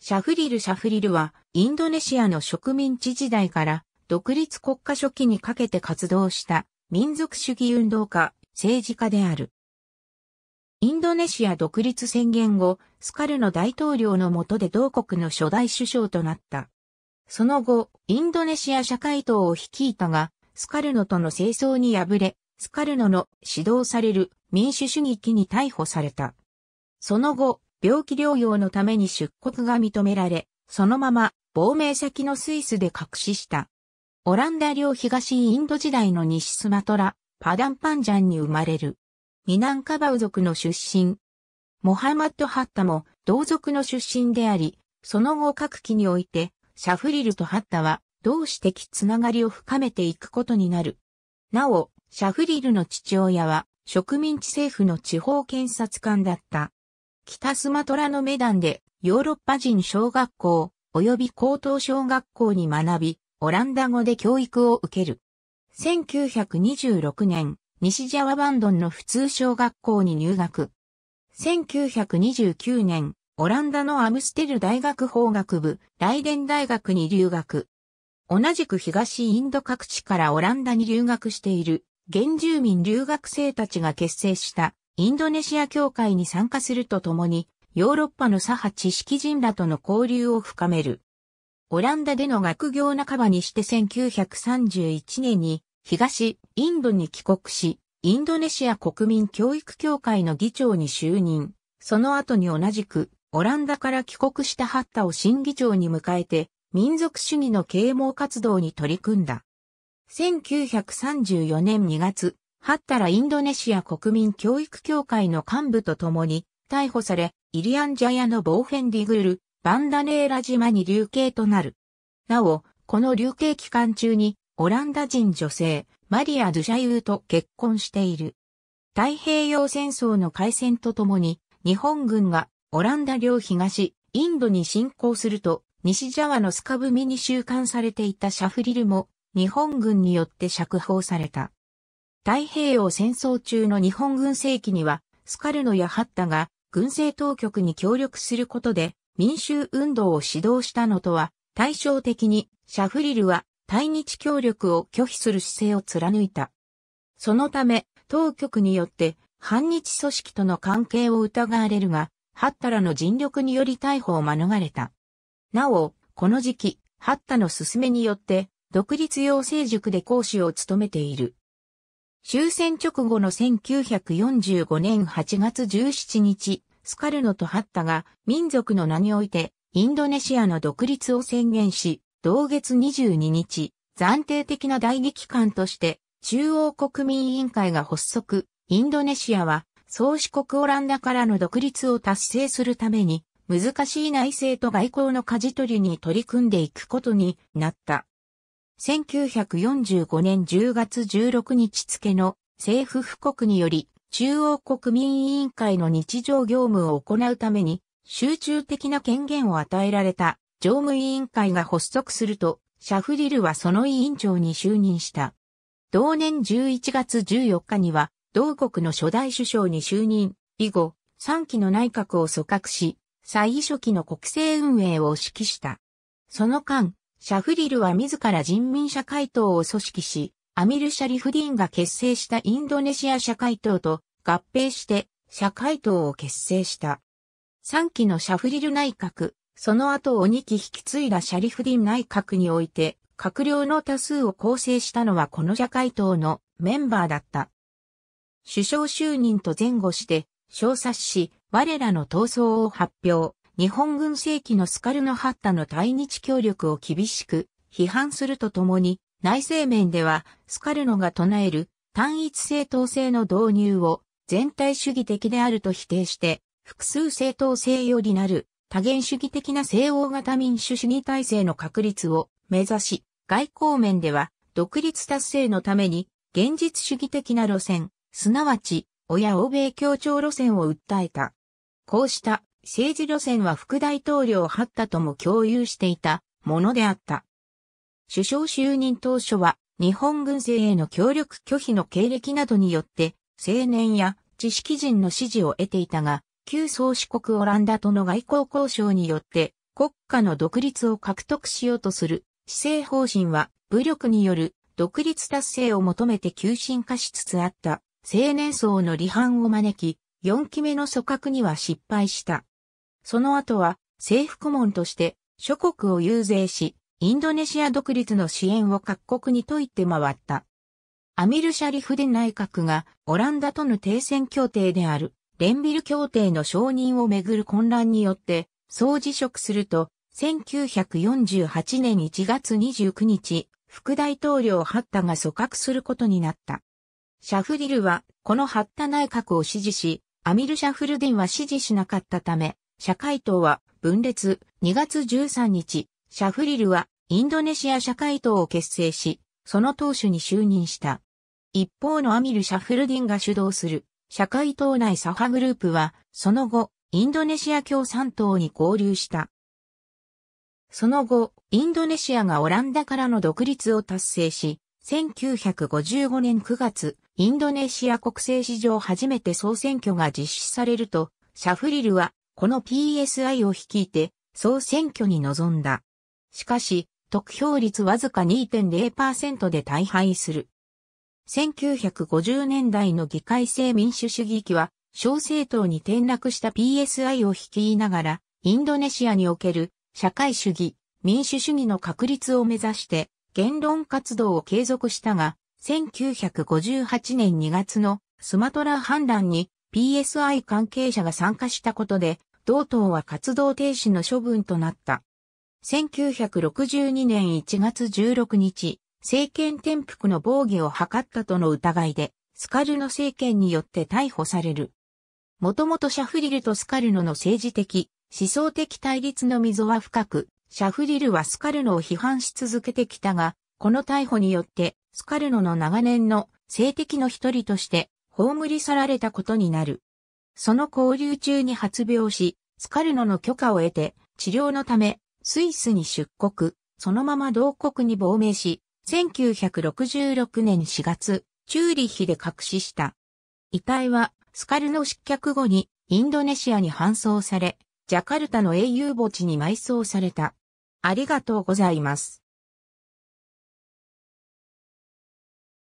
シャフリル・シャフリルは、インドネシアの植民地時代から、独立国家初期にかけて活動した、民族主義運動家、政治家である。インドネシア独立宣言後、スカルの大統領の下で同国の初代首相となった。その後、インドネシア社会党を率いたが、スカルノとの清掃に敗れ、スカルノの指導される民主主義機に逮捕された。その後、病気療養のために出国が認められ、そのまま亡命先のスイスで隠しした。オランダ領東インド時代の西スマトラ、パダンパンジャンに生まれる。ミナンカバウ族の出身。モハマッド・ハッタも同族の出身であり、その後各期において、シャフリルとハッタは同志的つながりを深めていくことになる。なお、シャフリルの父親は植民地政府の地方検察官だった。北スマトラのメダンでヨーロッパ人小学校及び高等小学校に学び、オランダ語で教育を受ける。1926年、西ジャワバンドンの普通小学校に入学。1929年、オランダのアムステル大学法学部、ライデン大学に留学。同じく東インド各地からオランダに留学している、原住民留学生たちが結成したインドネシア協会に参加するとともに、ヨーロッパの左派知識人らとの交流を深める。オランダでの学業半ばにして1931年に東インドに帰国し、インドネシア国民教育協会の議長に就任。その後に同じくオランダから帰国したハッタを新議長に迎えて民族主義の啓蒙活動に取り組んだ。1934年2月、ハッタラインドネシア国民教育協会の幹部と共に逮捕され、イリアンジャヤのボーフェンディグル、バンダネーラ島に流刑となる。なお、この流刑期間中に、オランダ人女性、マリア・ドゥシャユーと結婚している。太平洋戦争の開戦とともに、日本軍がオランダ領東、インドに侵攻すると、西ジャワのスカブミに収監されていたシャフリルも、日本軍によって釈放された。太平洋戦争中の日本軍政期には、スカルノやハッタが軍政当局に協力することで民衆運動を指導したのとは対照的にシャフリルは対日協力を拒否する姿勢を貫いた。そのため当局によって反日組織との関係を疑われるが、ハッタらの尽力により逮捕を免れた。なお、この時期、ハッタの勧めによって、独立養成塾で講師を務めている。終戦直後の1945年8月17日、スカルノとハッタが民族の名においてインドネシアの独立を宣言し、同月22日、暫定的な代議機関として中央国民委員会が発足、インドネシアは創始国オランダからの独立を達成するために難しい内政と外交の舵取りに取り組んでいくことになった。1945年10月16日付の政府布告により、中央国民委員会の日常業務を行うために、集中的な権限を与えられた常務委員会が発足すると、シャフリルはその委員長に就任した。同年11月14日には、同国の初代首相に就任、以後、3期の内閣を組閣し、最初期の国政運営を指揮した。その間、シャフリルは自ら人民社会党を組織し、アミル・シャリフディンが結成したインドネシア社会党と合併して社会党を結成した。3期のシャフリル内閣、その後を2期引き継いだシャリフディン内閣において、閣僚の多数を構成したのはこの社会党のメンバーだった。首相就任と前後して、小冊子、我らの闘争を発表。日本軍正規のスカルノハッタの対日協力を厳しく批判するとともに、内政面ではスカルノが唱える単一政党制の導入を全体主義的であると否定して、複数政党制よりなる多元主義的な西欧型民主主義体制の確立を目指し、外交面では独立達成のために現実主義的な路線、すなわち親欧米協調路線を訴えた。こうした政治路線は副大統領ハッタとも共有していたものであった。首相就任当初は日本軍政への協力拒否の経歴などによって青年や知識人の支持を得ていたが、旧宗主国オランダとの外交交渉によって国家の独立を獲得しようとする施政方針は武力による独立達成を求めて急進化しつつあった青年層の離反を招き、4期目の組閣には失敗した。その後は政府顧問として諸国を遊説し、インドネシア独立の支援を各国に説いて回った。アミル・シャリフデ内閣がオランダとの停戦協定であるレンビル協定の承認をめぐる混乱によって総辞職すると1948年1月29日副大統領ハッタが組閣することになった。シャフリルはこのハッタ内閣を支持し、アミル・シャフルデンは支持しなかったため、社会党は分裂、2月13日、シャフリルはインドネシア社会党を結成し、その党首に就任した。一方のアミル・シャフルディンが主導する社会党内左派グループは、その後、インドネシア共産党に合流した。その後、インドネシアがオランダからの独立を達成し、1955年9月、インドネシア国政史上初めて総選挙が実施されると、シャフリルはこの PSI を率いて総選挙に臨んだ。しかし、得票率わずか2.0%で大敗する。1950年代の議会制民主主義期は、小政党に転落した PSI を率いながら、インドネシアにおける社会主義、民主主義の確立を目指して言論活動を継続したが、1958年2月のスマトラ反乱に PSI 関係者が参加したことで同党は活動停止の処分となった。1962年1月16日、政権転覆の防御を図ったとの疑いで、スカルノ政権によって逮捕される。もともとシャフリルとスカルノの政治的、思想的対立の溝は深く、シャフリルはスカルノを批判し続けてきたが、この逮捕によって、スカルノの長年の政敵の一人として、葬り去られたことになる。その交流中に発病し、スカルノの許可を得て、治療のため、スイスに出国、そのまま同国に亡命し、1966年4月、チューリッヒで隠死した。遺体は、スカルノ失脚後に、インドネシアに搬送され、ジャカルタの英雄墓地に埋葬された。ありがとうございます。